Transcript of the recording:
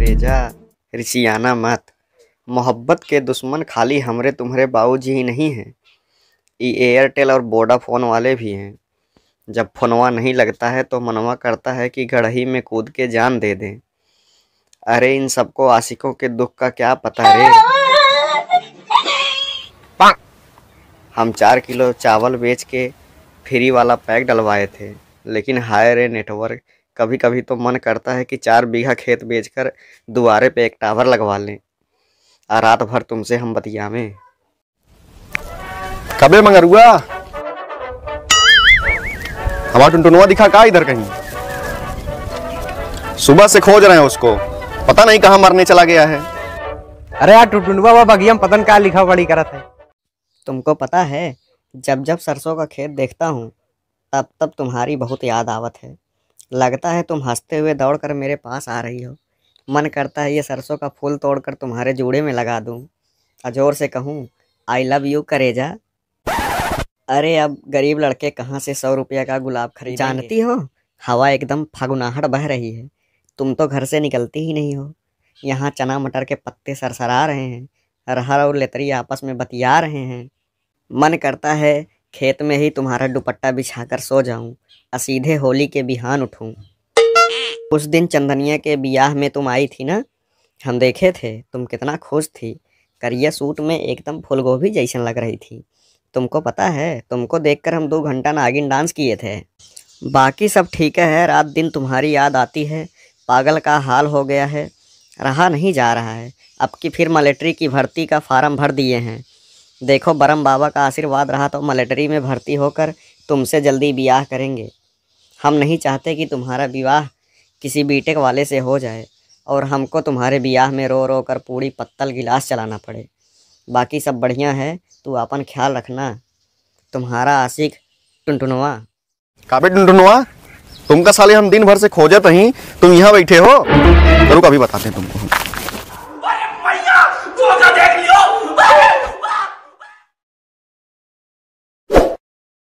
अंग्रेजा ऋषियाना मत मोहब्बत के दुश्मन खाली हमरे तुम्हारे बाबूजी ही नहीं हैं ये एयरटेल और वोडाफोन वाले भी हैं जब फोनवा नहीं लगता है तो मनवा करता है कि गढ़ही में कूद के जान दे दें अरे इन सबको आशिकों के दुख का क्या पता रे हम चार किलो चावल बेच के फ्री वाला पैक डलवाए थे लेकिन हाय रे नेटवर्क कभी कभी तो मन करता है कि चार बीघा खेत बेचकर दुआरे पे एक टावर लगवा लें और रात भर तुमसे हम बतिया में कबे मंगरुआ हमारा टुनटुनवा दिखा का इधर कहीं सुबह से खोज रहे हैं उसको पता नहीं कहाँ मरने चला गया है अरे यार टुटुनवा व बगियम पतन का लिखा पड़ी करत है तुमको पता है जब जब सरसों का खेत देखता हूँ तब तब तुम्हारी बहुत याद आवत है लगता है तुम हंसते हुए दौड़कर मेरे पास आ रही हो मन करता है ये सरसों का फूल तोड़कर तुम्हारे जूड़े में लगा दूँ अजोर से कहूँ आई लव यू करेजा अरे अब गरीब लड़के कहाँ से सौ रुपये का गुलाब खरीद जानती हो हवा एकदम फगुनाहट बह रही है तुम तो घर से निकलती ही नहीं हो यहाँ चना मटर के पत्ते सरसरा रहे हैं रहर और लेतरी आपस में बतिया रहे हैं मन करता है खेत में ही तुम्हारा दुपट्टा बिछाकर सो जाऊं असीधे होली के बिहान उठूं उस दिन चंदनिया के ब्याह में तुम आई थी ना हम देखे थे तुम कितना खुश थी करिया सूट में एकदम फूलगोभी जैसन लग रही थी तुमको पता है तुमको देखकर हम दो घंटा नागिन डांस किए थे बाकी सब ठीक है रात दिन तुम्हारी याद आती है पागल का हाल हो गया है रहा नहीं जा रहा है अब की फिर मलेट्री की भर्ती का फार्म भर दिए हैं देखो बरम बाबा का आशीर्वाद रहा तो मलेटरी में भर्ती होकर तुमसे जल्दी ब्याह करेंगे हम नहीं चाहते कि तुम्हारा विवाह किसी बीटेक वाले से हो जाए और हमको तुम्हारे ब्याह में रो रो कर पूरी पत्तल गिलास चलाना पड़े बाकी सब बढ़िया है तू अपन ख्याल रखना तुम्हारा आशिक टुनटुनवा काबे टुनटुनवा तुमका साले हम दिन भर से खोजे तो तुम यहाँ बैठे हो रुक अभी बताते हैं तुमको अरे देख लियो